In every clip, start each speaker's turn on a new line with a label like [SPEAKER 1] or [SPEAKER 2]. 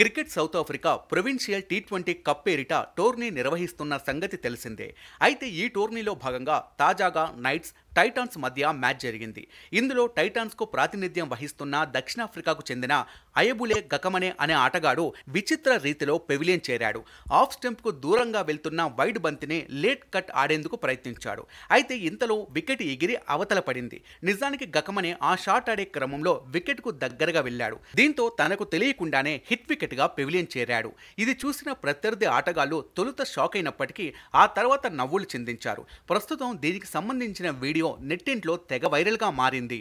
[SPEAKER 1] cricket South Africa provincial T twenty cup పేరిట టోర్నీ నిర్వహిస్తున్న సంగతి తెలిసిందే అయితే ఈ టోర్నీలో భాగంగా తాజాగా నైట్స్ టైటాన్స్ మధ్య మ్యాచ్ జరిగింది ఇందులో టైటాన్స్కు ప్రాతినిధ్యం వహిస్తున్న దక్షిణాఫ్రికాకు చెందిన అయబులే గకమనే అనే ఆటగాడు విచిత్ర రీతిలో పెవిలియన్ చేరాడు ఆఫ్ స్టెంప్కు దూరంగా వెళ్తున్న వైడ్ బంతిని లేట్ కట్ ఆడేందుకు ప్రయత్నించాడు అయితే ఇంతలో వికెట్ ఎగిరి అవతల పడింది నిజానికి గకమనే ఆ షాట్ ఆడే క్రమంలో వికెట్కు దగ్గరగా వెళ్ళాడు దీంతో తనకు తెలియకుండానే హిట్ వికెట్ టికెట్గా పెవిలియన్ చేరాడు ఇది చూసిన ప్రత్యర్థి ఆటగాళ్లు తొలుత షాక్ అయినప్పటికీ ఆ తర్వాత నవ్వులు చెందించారు ప్రస్తుతం దీనికి సంబంధించిన వీడియో నెట్టింట్లో తెగ వైరల్గా మారింది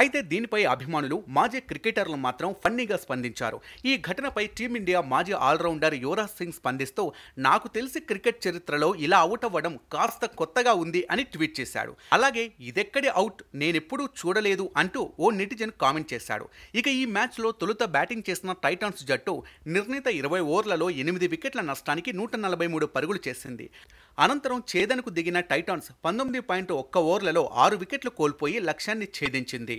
[SPEAKER 1] అయితే దీనిపై అభిమానులు మాజీ క్రికెటర్లు మాత్రం ఫన్నీగా స్పందించారు ఈ ఘటనపై టీమిండియా మాజీ ఆల్రౌండర్ యువరాజ్ సింగ్ స్పందిస్తూ నాకు తెలిసి క్రికెట్ చరిత్రలో ఇలా అవుట్ అవ్వడం కాస్త కొత్తగా ఉంది అని ట్వీట్ చేశాడు అలాగే ఇదెక్కడి అవుట్ నేనెప్పుడూ చూడలేదు అంటూ ఓ నెటిజన్ కామెంట్ చేశాడు ఇక ఈ మ్యాచ్లో తొలుత బ్యాటింగ్ చేసిన టైటాన్స్ జట్టు నిర్ణీత ఇరవై ఓవర్లలో ఎనిమిది వికెట్ల నష్టానికి నూట నలభై మూడు పరుగులు చేసింది అనంతరం ఛేదనకు దిగిన టైటాన్స్ పంతొమ్మిది పాయింట్ ఒక్క ఓవర్లలో ఆరు వికెట్లు కోల్పోయి లక్ష్యాన్ని ఛేదించింది